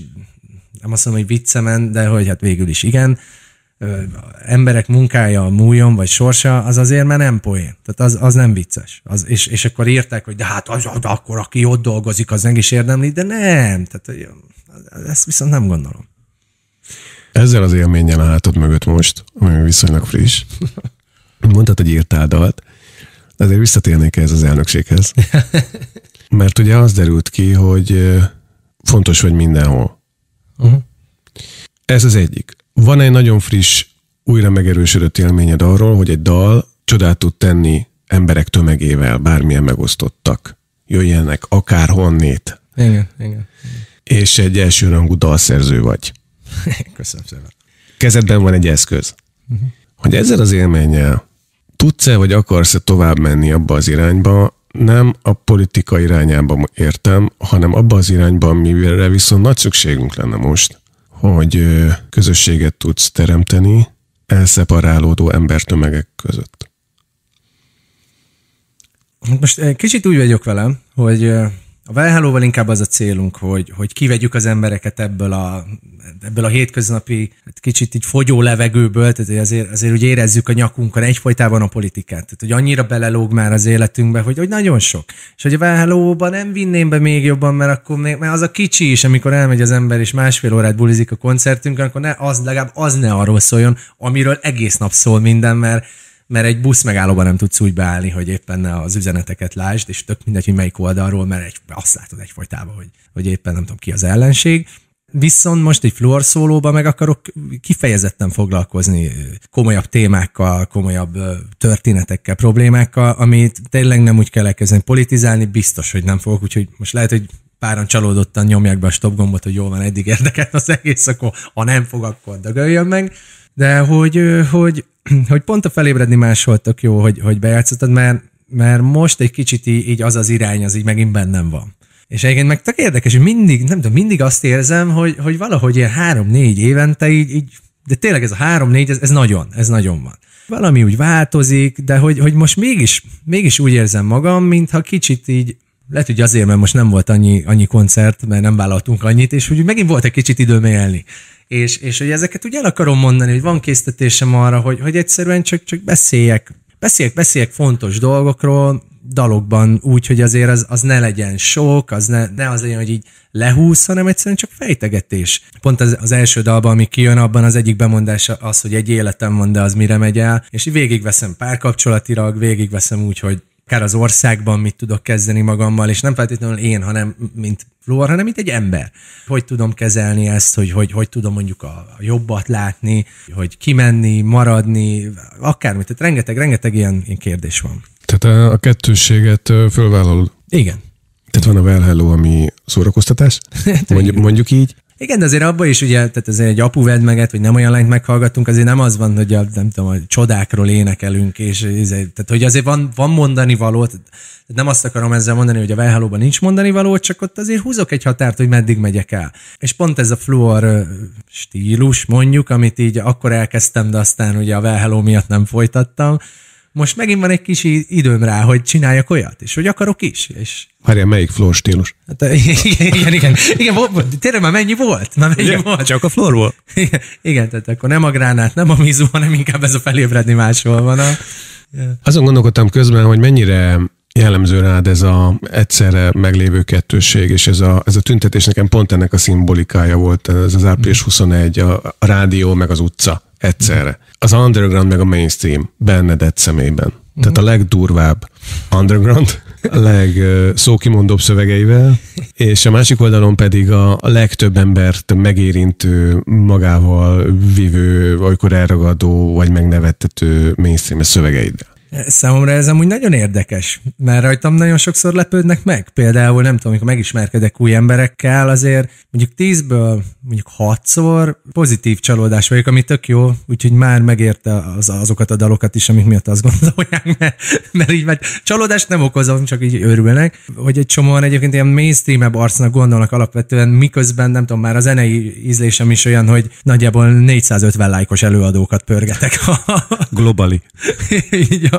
[SPEAKER 2] nem azt mondom, hogy viccemen, de hogy hát végül is igen, emberek munkája múljon, vagy sorsa, az azért már nem poén. Tehát az, az nem vicces. Az, és, és akkor írták, hogy de hát az, az, akkor aki ott dolgozik, az meg is érdemli, de nem. Tehát ezt viszont nem gondolom.
[SPEAKER 1] Ezzel az élménnyel a hátad mögött most, ami viszonylag friss, mondtad, hogy írtál dalt, azért visszatérnék ez az elnökséghez. Mert ugye az derült ki, hogy fontos, hogy mindenhol. Uh-huh. Ez az egyik. Van egy nagyon friss, újra megerősödött élményed arról, hogy egy dal csodát tud tenni emberek tömegével, bármilyen megosztottak. Jöjjenek akár honnét.
[SPEAKER 2] Igen, igen, igen.
[SPEAKER 1] És egy rangú dalszerző vagy.
[SPEAKER 2] Köszönöm szépen.
[SPEAKER 1] Kezedben van egy eszköz. Uh-huh. Hogy ezzel az élménnyel tudsz-e vagy akarsz-e tovább menni abba az irányba, nem a politika irányába értem, hanem abba az irányba, amire viszont nagy szükségünk lenne most, hogy közösséget tudsz teremteni elszeparálódó embertömegek között.
[SPEAKER 2] Most kicsit úgy vagyok velem, hogy a Valhalla-val inkább az a célunk, hogy, hogy kivegyük az embereket ebből a, ebből a hétköznapi, hát kicsit így fogyó levegőből, tehát azért, azért úgy érezzük a nyakunkon egyfajtában a politikát. Tehát, hogy annyira belelóg már az életünkbe, hogy, hogy nagyon sok. És hogy a valhalla nem vinném be még jobban, mert akkor még, mert az a kicsi is, amikor elmegy az ember és másfél órát bulizik a koncertünkön, akkor ne, az legalább az ne arról szóljon, amiről egész nap szól minden, mert mert egy busz megállóban nem tudsz úgy beállni, hogy éppen az üzeneteket lásd, és tök mindegy, hogy melyik oldalról, mert egy, azt látod egyfajtában, hogy, hogy éppen nem tudom ki az ellenség. Viszont most egy fluor szólóba meg akarok kifejezetten foglalkozni komolyabb témákkal, komolyabb történetekkel, problémákkal, amit tényleg nem úgy kell elkezdeni politizálni, biztos, hogy nem fogok, úgyhogy most lehet, hogy páran csalódottan nyomják be a stop gombot, hogy jól van, eddig érdekelt az egész, akkor ha nem fog, akkor dögöljön meg de hogy, hogy, hogy pont a felébredni máshol tök jó, hogy, hogy bejátszottad, mert, mert most egy kicsit így az az irány, az így megint bennem van. És egyébként meg tök érdekes, hogy mindig, nem tudom, mindig azt érzem, hogy, hogy valahogy ilyen három-négy évente így, így de tényleg ez a három-négy, ez, ez nagyon, ez nagyon van. Valami úgy változik, de hogy, hogy most mégis, mégis úgy érzem magam, mintha kicsit így, lehet, hogy azért, mert most nem volt annyi, annyi koncert, mert nem vállaltunk annyit, és hogy megint volt egy kicsit időm élni. És, és hogy ezeket úgy el akarom mondani, hogy van késztetésem arra, hogy, hogy egyszerűen csak, csak beszéljek, beszéljek, beszéljek fontos dolgokról, dalokban úgy, hogy azért az, az ne legyen sok, az ne, ne az legyen, hogy így lehúz, hanem egyszerűen csak fejtegetés. Pont az, az első dalban, ami kijön, abban az egyik bemondás az, hogy egy életem van, de az mire megy el, és végigveszem párkapcsolatilag, végigveszem úgy, hogy akár az országban mit tudok kezdeni magammal, és nem feltétlenül én, hanem mint Flór, hanem mint egy ember. Hogy tudom kezelni ezt, hogy hogy, hogy tudom mondjuk a, a jobbat látni, hogy kimenni, maradni, akármit. Tehát rengeteg, rengeteg ilyen, ilyen kérdés van.
[SPEAKER 1] Tehát a kettőséget fölvállalod. Igen. Tehát van a Well Hello, ami szórakoztatás, mondjuk, mondjuk így,
[SPEAKER 2] igen, de azért abban is, ugye, tehát azért egy apu vedd meget, hogy nem olyan lányt meghallgattunk, azért nem az van, hogy a, nem tudom, a csodákról énekelünk, és azért, tehát hogy azért van, van mondani való, tehát nem azt akarom ezzel mondani, hogy a Velhalóban nincs mondani való, csak ott azért húzok egy határt, hogy meddig megyek el. És pont ez a fluor stílus, mondjuk, amit így akkor elkezdtem, de aztán ugye a Velhaló miatt nem folytattam, most megint van egy kis időm rá, hogy csináljak olyat, és hogy akarok is. És...
[SPEAKER 1] Várjál, melyik floor stílus? Hát,
[SPEAKER 2] eh, igen, igen, igen, igen volt, tényleg már mennyi volt? Már mennyi igen,
[SPEAKER 1] volt? Csak a floor volt. Igen,
[SPEAKER 2] igen, tehát akkor nem a gránát, nem a mizu, hanem inkább ez a felébredni máshol van. A...
[SPEAKER 1] Yeah. Azon gondolkodtam közben, hogy mennyire jellemző rád ez a egyszerre meglévő kettőség, és ez a, ez a tüntetés nekem pont ennek a szimbolikája volt, ez az április 21, hmm. a, a rádió meg az utca egyszerre. Az underground meg a mainstream Bernadett szemében. Tehát a legdurvább underground, a legszókimondóbb szövegeivel, és a másik oldalon pedig a legtöbb embert megérintő, magával vívő, olykor elragadó vagy megnevettető mainstream szövegeiddel.
[SPEAKER 2] Számomra ez amúgy nagyon érdekes, mert rajtam nagyon sokszor lepődnek meg. Például nem tudom, amikor megismerkedek új emberekkel, azért mondjuk tízből mondjuk hatszor pozitív csalódás vagyok, ami tök jó, úgyhogy már megérte az, azokat a dalokat is, amik miatt azt gondolják, mert, mert így mert csalódást nem okozom, csak így örülnek, hogy egy csomóan egyébként ilyen mainstream-ebb arcnak gondolnak alapvetően, miközben nem tudom, már a zenei ízlésem is olyan, hogy nagyjából 450 lájkos előadókat pörgetek. Globali. így,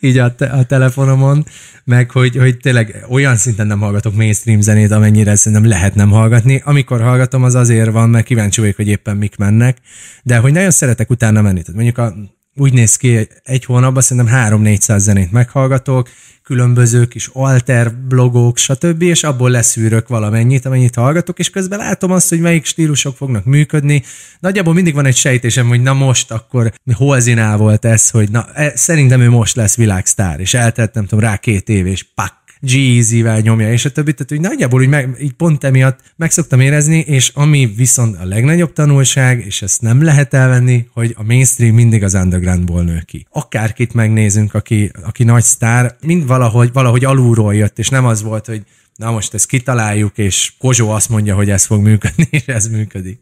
[SPEAKER 2] így a, te, a telefonomon, meg hogy, hogy tényleg olyan szinten nem hallgatok mainstream zenét, amennyire szerintem lehet nem hallgatni. Amikor hallgatom, az azért van, mert kíváncsi vagyok, hogy éppen mik mennek, de hogy nagyon szeretek utána menni. Tehát mondjuk a, úgy néz ki, egy hónapban szerintem 3-400 zenét meghallgatok, különböző kis alter blogok, stb., és abból leszűrök valamennyit, amennyit hallgatok, és közben látom azt, hogy melyik stílusok fognak működni. Nagyjából mindig van egy sejtésem, hogy na most akkor hol zinál volt ez, hogy na, e, szerintem ő most lesz világsztár, és eltettem nem tudom, rá két év, és pak, g vel nyomja, és a többi, tehát hogy nagyjából úgy, meg, így pont emiatt meg szoktam érezni, és ami viszont a legnagyobb tanulság, és ezt nem lehet elvenni, hogy a mainstream mindig az undergroundból nő ki. Akárkit megnézünk, aki, aki nagy sztár, mind valahogy, valahogy alulról jött, és nem az volt, hogy na most ezt kitaláljuk, és Kozsó azt mondja, hogy ez fog működni, és ez működik.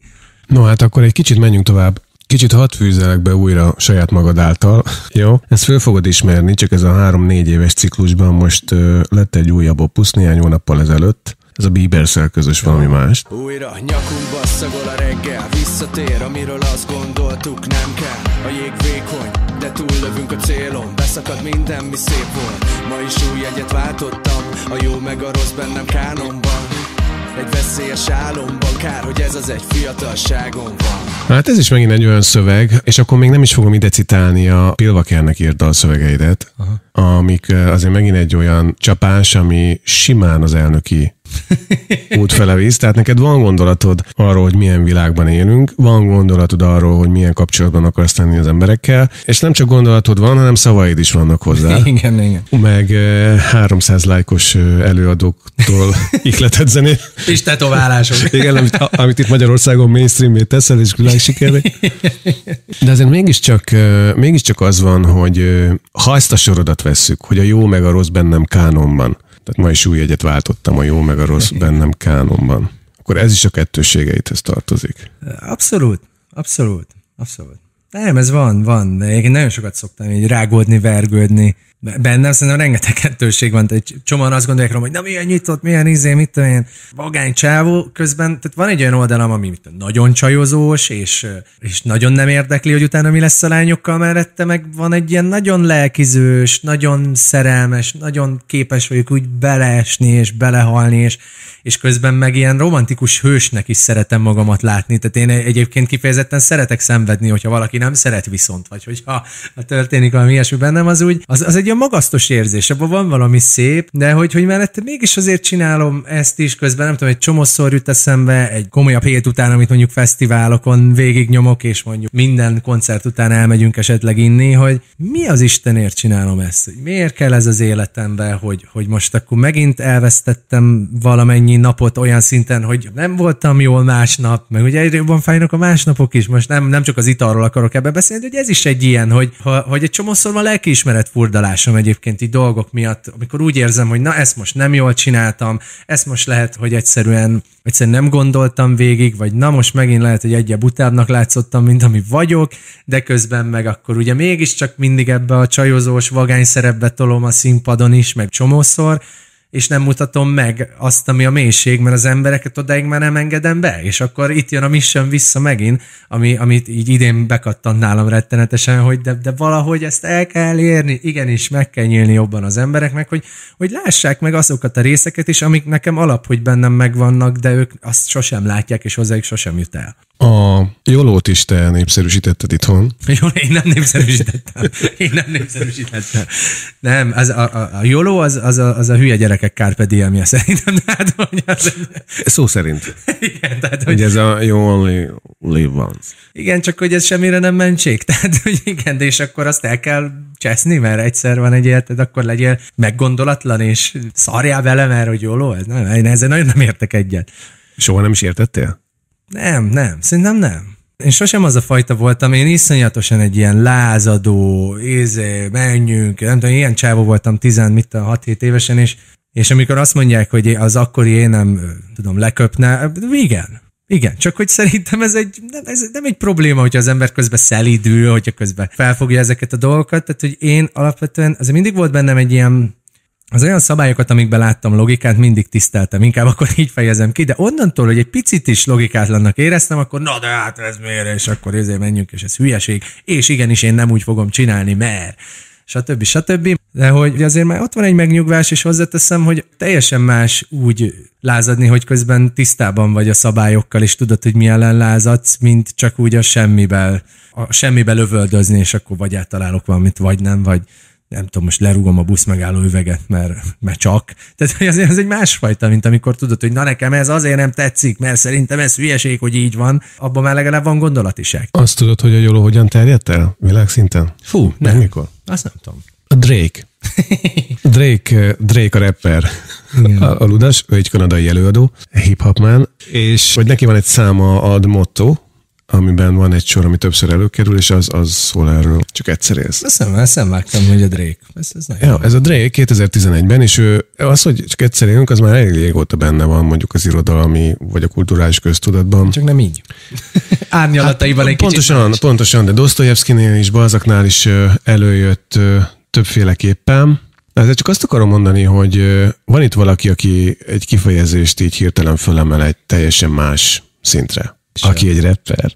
[SPEAKER 1] No hát akkor egy kicsit menjünk tovább. Kicsit hat fűzelek be újra saját magad által, jó? Ezt föl fogod ismerni, csak ez a három-négy éves ciklusban most ö, lett egy újabb opusz néhány hónappal ezelőtt. Ez a bieber közös valami más.
[SPEAKER 2] Újra nyakunkba szagol a reggel, visszatér, amiről azt gondoltuk nem kell. A jég vékony, de túllövünk a célon, beszakad minden, mi szép volt. Ma is új egyet váltottam, a jó meg a rossz bennem kánonban. Egy veszélyes álomban kár, hogy ez az egy fiatalságom van.
[SPEAKER 1] Hát ez is megint egy olyan szöveg, és akkor még nem is fogom ide citálni a Pilvakernek írt szövegeidet. Aha amik eh, azért megint egy olyan csapás, ami simán az elnöki fele visz. Tehát neked van gondolatod arról, hogy milyen világban élünk, van gondolatod arról, hogy milyen kapcsolatban akarsz lenni az emberekkel, és nem csak gondolatod van, hanem szavaid is vannak hozzá. Igen, igen. Meg 300 eh, lájkos eh, előadóktól ihletett zené. és tetoválások. Igen, amit, amit itt Magyarországon mainstream, mainstream-é teszel, és sikerül. De azért mégiscsak, mégiscsak az van, hogy ha ezt a sorodat vesszük, hogy a jó meg a rossz bennem kánonban. Tehát ma is új egyet váltottam, a jó meg a rossz bennem kánonban. Akkor ez is a kettőségeithez tartozik.
[SPEAKER 2] Abszolút, abszolút, abszolút. Nem, ez van, van. Én nagyon sokat szoktam így rágódni, vergődni bennem szerintem rengeteg kettőség van, egy csomóan azt gondolják hogy na milyen nyitott, milyen izé, mit tudom én, vagány csávó, közben tehát van egy olyan oldalam, ami mit tudom, nagyon csajozós, és, és nagyon nem érdekli, hogy utána mi lesz a lányokkal mellette, meg van egy ilyen nagyon lelkizős, nagyon szerelmes, nagyon képes vagyok úgy beleesni és belehalni, és, és közben meg ilyen romantikus hősnek is szeretem magamat látni, tehát én egyébként kifejezetten szeretek szenvedni, hogyha valaki nem szeret viszont, vagy hogyha ha történik valami ilyesmi bennem, az úgy, az, az egy ilyen magasztos érzés, abban van valami szép, de hogy, hogy mellette mégis azért csinálom ezt is, közben nem tudom, egy csomószor jut eszembe, egy komolyabb hét után, amit mondjuk fesztiválokon végignyomok, és mondjuk minden koncert után elmegyünk esetleg inni, hogy mi az Istenért csinálom ezt, hogy miért kell ez az életembe, hogy, hogy most akkor megint elvesztettem valamennyi napot olyan szinten, hogy nem voltam jól másnap, meg ugye egyre jobban fájnak a másnapok is, most nem, nem csak az italról akarok ebbe beszélni, de hogy ez is egy ilyen, hogy, ha, hogy egy csomószor van lelkiismeret furdalás, benyomásom egyébként így dolgok miatt, amikor úgy érzem, hogy na ezt most nem jól csináltam, ezt most lehet, hogy egyszerűen, egyszerűen nem gondoltam végig, vagy na most megint lehet, hogy egyre utábbnak látszottam, mint ami vagyok, de közben meg akkor ugye mégiscsak mindig ebbe a csajozós vagány szerepbe tolom a színpadon is, meg csomószor, és nem mutatom meg azt, ami a mélység, mert az embereket odáig már nem engedem be, és akkor itt jön a mission vissza megint, ami, amit így idén bekattant nálam rettenetesen, hogy de, de valahogy ezt el kell érni, igenis meg kell nyílni jobban az embereknek, hogy, hogy lássák meg azokat a részeket is, amik nekem alap, hogy bennem megvannak, de ők azt sosem látják, és hozzájuk sosem jut el.
[SPEAKER 1] A Jolót is te népszerűsítetted itthon. Jó, én nem népszerűsítettem. Én nem népszerűsítettem.
[SPEAKER 2] Nem, az, a, a, a Joló az, az, a, az a hülye gyerekek Carpe ami szerintem. Tehát, hogy
[SPEAKER 1] az... Szó szerint. Igen, tehát, hogy... ez a You Only Live Once. Igen, csak
[SPEAKER 2] hogy ez semmire nem mentség. Tehát, hogy igen, de és akkor azt el kell cseszni, mert egyszer van egy életed, akkor legyél meggondolatlan, és szarjál vele, mert hogy Joló ez. Nem, én ezzel nagyon nem értek
[SPEAKER 1] egyet. Soha nem is értettél?
[SPEAKER 2] Nem, nem, szerintem nem. Én sosem az a fajta voltam, én iszonyatosan egy ilyen lázadó, ézé, menjünk, nem tudom, ilyen csávó voltam 10, mit 6-7 évesen, és, és amikor azt mondják, hogy az akkori én nem tudom, leköpne, igen, igen, csak hogy szerintem ez, egy, ez nem egy probléma, hogyha az ember közben szelidül, hogyha közben felfogja ezeket a dolgokat, tehát hogy én alapvetően, azért mindig volt bennem egy ilyen az olyan szabályokat, amikben láttam logikát, mindig tiszteltem, inkább akkor így fejezem ki, de onnantól, hogy egy picit is logikátlannak éreztem, akkor na de hát ez miért, és akkor ezért menjünk, és ez hülyeség, és igenis én nem úgy fogom csinálni, mert stb. stb. De hogy azért már ott van egy megnyugvás, és hozzáteszem, hogy teljesen más úgy lázadni, hogy közben tisztában vagy a szabályokkal, és tudod, hogy mi ellen lázadsz, mint csak úgy a semmiben, a semmiben lövöldözni, és akkor vagy eltalálok valamit, vagy nem, vagy nem tudom, most lerúgom a busz megálló üveget, mert, mert csak. Tehát ez, ez egy másfajta, mint amikor tudod, hogy na nekem ez azért nem tetszik, mert szerintem ez hülyeség, hogy így van. Abban már legalább van gondolatiság.
[SPEAKER 1] Azt tudod, hogy a Jolo hogyan terjedt el világszinten? Fú, nem. Meg mikor? Azt nem tudom. A Drake. Drake, eh, Drake a rapper, a, a Ludas, ő egy kanadai előadó, hip-hop man, és hogy neki van egy száma a Motto, amiben van egy sor, ami többször előkerül, és az, az szól erről. Csak egyszer élsz. Szemmel, szemvágtam, hogy a Drake.
[SPEAKER 2] Ez, ez, nagyon ja, ez
[SPEAKER 1] a Drake 2011-ben, és ő, az, hogy csak egyszer élünk, az már elég régóta benne van mondjuk az irodalmi, vagy a kulturális köztudatban. Csak nem így. Árnyalataiban hát, egy pontosan, kicsit Pontosan, de Dostoyevskinél is, Balzaknál is előjött többféleképpen. Na, de csak azt akarom mondani, hogy van itt valaki, aki egy kifejezést így hirtelen fölemel egy teljesen más szintre. Sem. Aki egy rapper.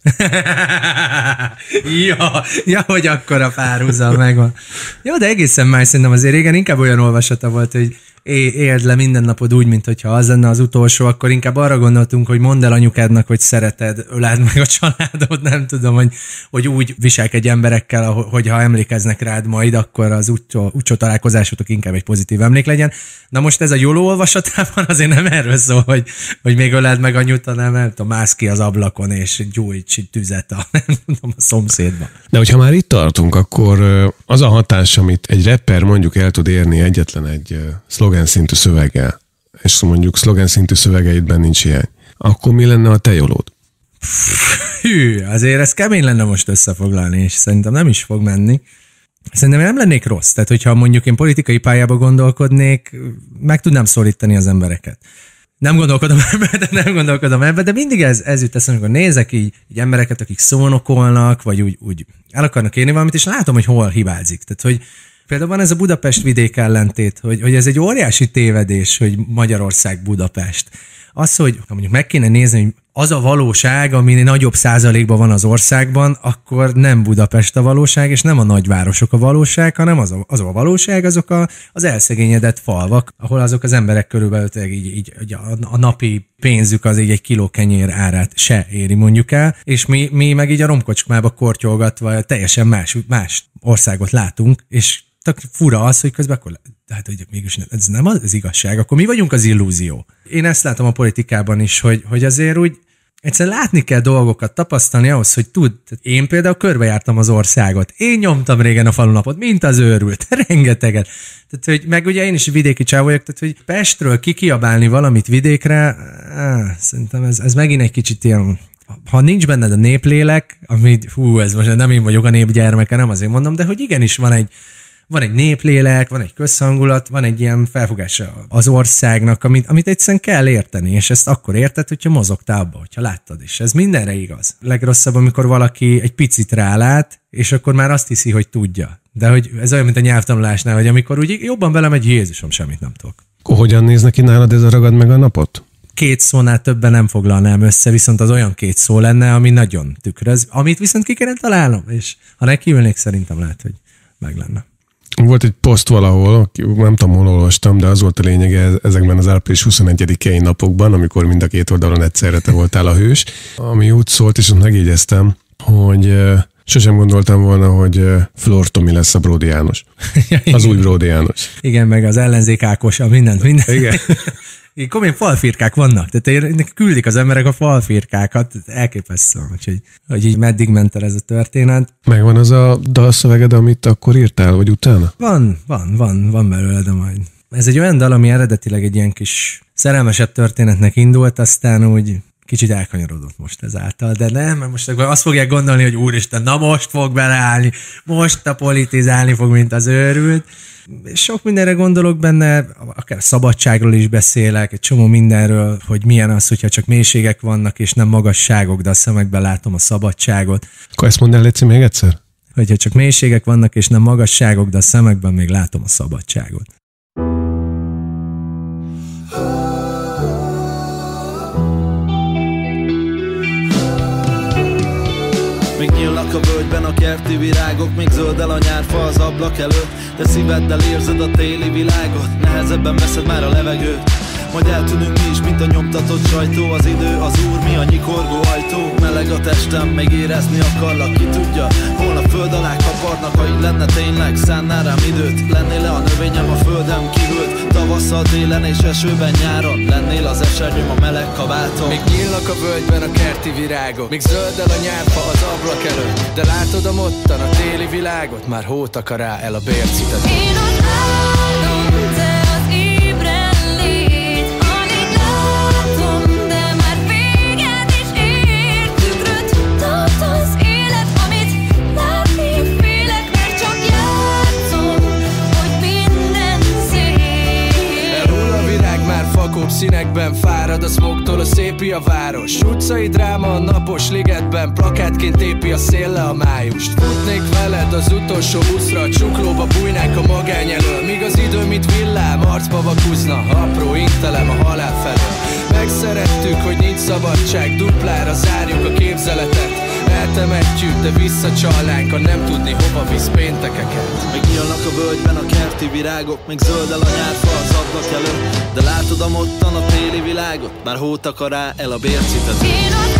[SPEAKER 2] ja, ja, hogy akkor a párhuzam megvan. Jó, de egészen más szerintem azért régen inkább olyan olvasata volt, hogy éld le minden napod úgy, mint hogyha az lenne az utolsó, akkor inkább arra gondoltunk, hogy mondd el anyukádnak, hogy szereted, öláld meg a családod, nem tudom, hogy, hogy úgy viselkedj emberekkel, hogy ha emlékeznek rád majd, akkor az utcsó, találkozásotok inkább egy pozitív emlék legyen. Na most ez a jól olvasatában azért nem erről szól, hogy, hogy még öláld meg anyut, hanem nem tudom, mász ki az ablakon és gyújts tüzet a, nem tudom, a szomszédba.
[SPEAKER 1] De hogyha már itt tartunk, akkor az a hatás, amit egy rapper mondjuk el tud érni egyetlen egy szlogan szlogán szintű szöveggel, és mondjuk szlogán szintű szövegeidben nincs ilyen, akkor mi lenne a te jólód? Hű, azért ez kemény lenne
[SPEAKER 2] most összefoglalni, és szerintem nem is fog menni. Szerintem nem lennék rossz. Tehát, hogyha mondjuk én politikai pályába gondolkodnék, meg tudnám szólítani az embereket. Nem gondolkodom ebbe, de nem gondolkodom ebbe, de mindig ez, ez jut eszembe, amikor nézek így, így embereket, akik szónokolnak, vagy úgy, úgy el akarnak érni valamit, és látom, hogy hol hibázik. Tehát, hogy Például van ez a Budapest vidék ellentét, hogy, hogy ez egy óriási tévedés, hogy Magyarország Budapest. Az, hogy mondjuk meg kéne nézni, hogy az a valóság, ami nagyobb százalékban van az országban, akkor nem Budapest a valóság, és nem a nagyvárosok a valóság, hanem az a, az a valóság, azok a, az elszegényedett falvak, ahol azok az emberek körülbelül így, így, így a, a napi pénzük az így egy kiló kenyér árát se éri mondjuk el, és mi, mi meg így a romkocskmába kortyolgatva teljesen más, más országot látunk, és tök fura az, hogy közben akkor, hát hogy mégis ez nem az, az igazság, akkor mi vagyunk az illúzió. Én ezt látom a politikában is, hogy, hogy azért úgy egyszer látni kell dolgokat, tapasztalni ahhoz, hogy tud. Én például körbejártam az országot, én nyomtam régen a falunapot, mint az őrült, rengeteget. Tehát, hogy meg ugye én is vidéki csáv vagyok, tehát, hogy Pestről kikiabálni valamit vidékre, á, szerintem ez, ez megint egy kicsit ilyen ha nincs benned a néplélek, amit. hú, ez most nem én vagyok a népgyermeke, nem azért mondom, de hogy igenis van egy, van egy néplélek, van egy közhangulat, van egy ilyen felfogása az országnak, amit, amit egyszerűen kell érteni, és ezt akkor érted, hogyha mozogtál abba, hogyha láttad is. Ez mindenre igaz. Legrosszabb, amikor valaki egy picit rálát, és akkor már azt hiszi, hogy tudja. De hogy ez olyan, mint a nyelvtanulásnál, hogy amikor úgy jobban velem egy Jézusom, semmit nem tudok.
[SPEAKER 1] Hogyan néznek neki nálad ez a ragad meg a napot?
[SPEAKER 2] két szónál többen nem foglalnám össze, viszont az olyan két szó lenne, ami nagyon tükröz, amit viszont ki kellene találnom, és ha neki ülnék, szerintem lehet, hogy meg lenne.
[SPEAKER 1] Volt egy poszt valahol, nem tudom, hol olvastam, de az volt a lényege e- ezekben az április 21-i napokban, amikor mind a két oldalon egyszerre te voltál a hős, ami úgy szólt, és ott megjegyeztem, hogy Sosem gondoltam volna, hogy Flor Tomi lesz a Bródi János. Az új Bródi János.
[SPEAKER 2] Igen, meg az ellenzék Ákos, a mindent, mindent. Igen. Komoly falfirkák vannak, tehát ennek küldik az emberek a falfirkákat, elképesztő, hogy, hogy így meddig ment el ez a történet.
[SPEAKER 1] Megvan az a dalszöveged, amit akkor írtál, vagy utána?
[SPEAKER 2] Van, van, van, van belőle, de majd. Ez egy olyan dal, ami eredetileg egy ilyen kis szerelmesebb történetnek indult, aztán úgy Kicsit elkanyarodott most ezáltal, de nem, mert most azt fogják gondolni, hogy úristen, na most fog beleállni, most a politizálni fog, mint az őrült. Sok mindenre gondolok benne, akár szabadságról is beszélek, egy csomó mindenről, hogy milyen az, hogyha csak mélységek vannak, és nem magasságok, de a szemekben látom a szabadságot. Akkor ezt mondd el, Léci, még egyszer? Hogyha csak mélységek vannak, és nem magasságok, de a szemekben még látom a szabadságot. kerti virágok, még zöldel a nyárfa az ablak előtt De szíveddel érzed a téli világot, nehezebben veszed már a levegőt majd eltűnünk mi is, mint a nyomtatott sajtó Az idő, az úr, mi a nyikorgó ajtó Meleg a testem, még érezni akarlak Ki tudja, holnap föld alá kaparnak Ha így lenne tényleg, szánnál rám időt Lennél le a növényem a földem kihűlt. Tavasszal, télen és esőben nyáron Lennél az esernyőm a meleg kabátom Még nyílnak a völgyben a kerti virágok Még zöldel a nyárfa az ablak előtt De látod a mottan a téli világot Már hó takar rá el a bércitet Én a Lakóbb színekben fárad a smogtól a szépi a város Utcai dráma a napos ligetben Plakátként épi a szél le a májust Futnék veled az utolsó buszra csuklóba bújnák a magány elől Míg az idő mit villám arcba vakuzna Apró intelem a halál felől Megszerettük, hogy nincs szabadság Duplára zárjuk a képzeletet Eltemetjük, de visszacsalnánk, ha nem tudni hova visz péntekeket Megnyílnak a völgyben a kerti virágok, még zöld el a nyárfa az ablak előtt De látod a mottan a téli világot, már hótakará el a bércitet. Én a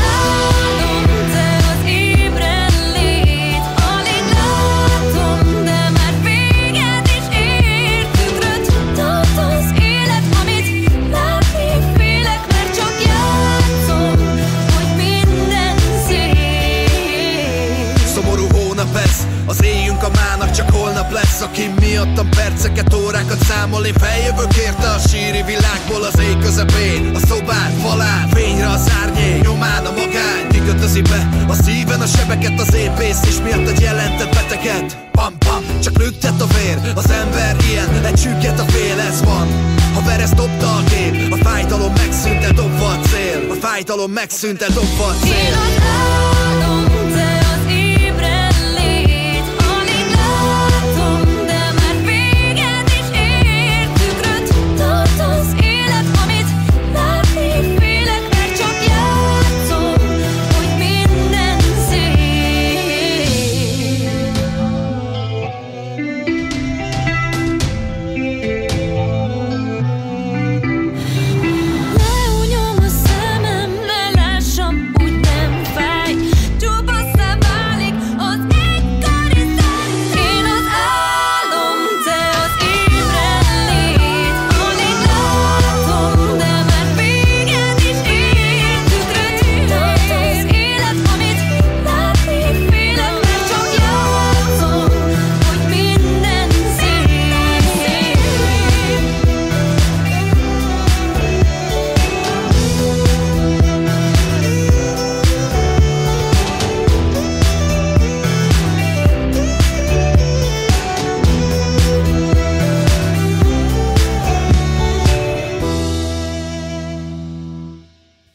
[SPEAKER 2] holnap vesz Az éjünk a mának csak holnap lesz Aki miattam perceket, órákat számol Én feljövök érte a síri világból az éj közepén A szobán, falán, fényre az árnyék Nyomán a magány, kikötözi be A szíven a sebeket az épész És miatt egy jelentett beteget Pam, pam, csak lüktet a vér Az ember ilyen, egy csüket a fél Ez van, ha veres dobta a kép A fájdalom megszűnt, dobva a cél A fájdalom megszűnt, dobva a cél Én a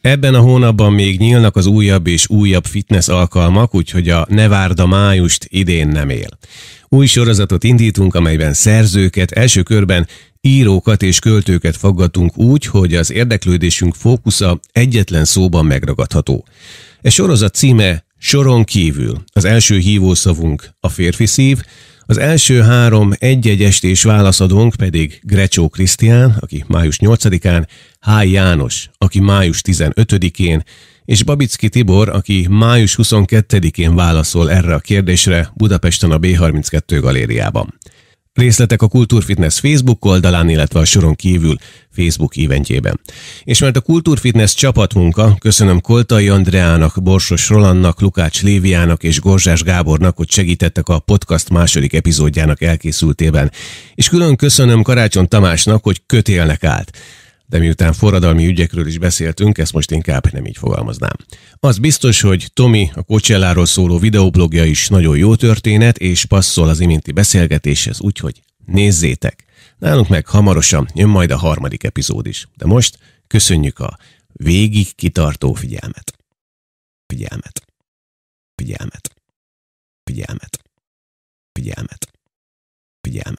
[SPEAKER 1] Ebben a hónapban még nyílnak az újabb és újabb fitness alkalmak, úgyhogy a Ne várd a májust idén nem él. Új sorozatot indítunk, amelyben szerzőket, első körben írókat és költőket faggatunk úgy, hogy az érdeklődésünk fókusza egyetlen szóban megragadható. E sorozat címe Soron kívül. Az első hívószavunk a férfi szív, az első három egy-egy estés válaszadónk pedig Grecsó Krisztián, aki május 8-án, Háj János, aki május 15-én, és Babicki Tibor, aki május 22-én válaszol erre a kérdésre Budapesten a B32 galériában. Részletek a Kultúrfitness Facebook oldalán, illetve a soron kívül Facebook éventjében. És mert a Kultúrfitness csapatmunka, köszönöm Koltai Andreának, Borsos Rolannak, Lukács Léviának és Gorzsás Gábornak, hogy segítettek a podcast második epizódjának elkészültében. És külön köszönöm Karácson Tamásnak, hogy kötélnek állt de miután forradalmi ügyekről is beszéltünk, ezt most inkább nem így fogalmaznám. Az biztos, hogy Tomi a Kocselláról szóló videoblogja is nagyon jó történet, és passzol az iminti beszélgetéshez, úgyhogy nézzétek! Nálunk meg hamarosan jön majd a harmadik epizód is, de most köszönjük a végig kitartó figyelmet. Figyelmet. Figyelmet. Figyelmet. Figyelmet. Figyelmet.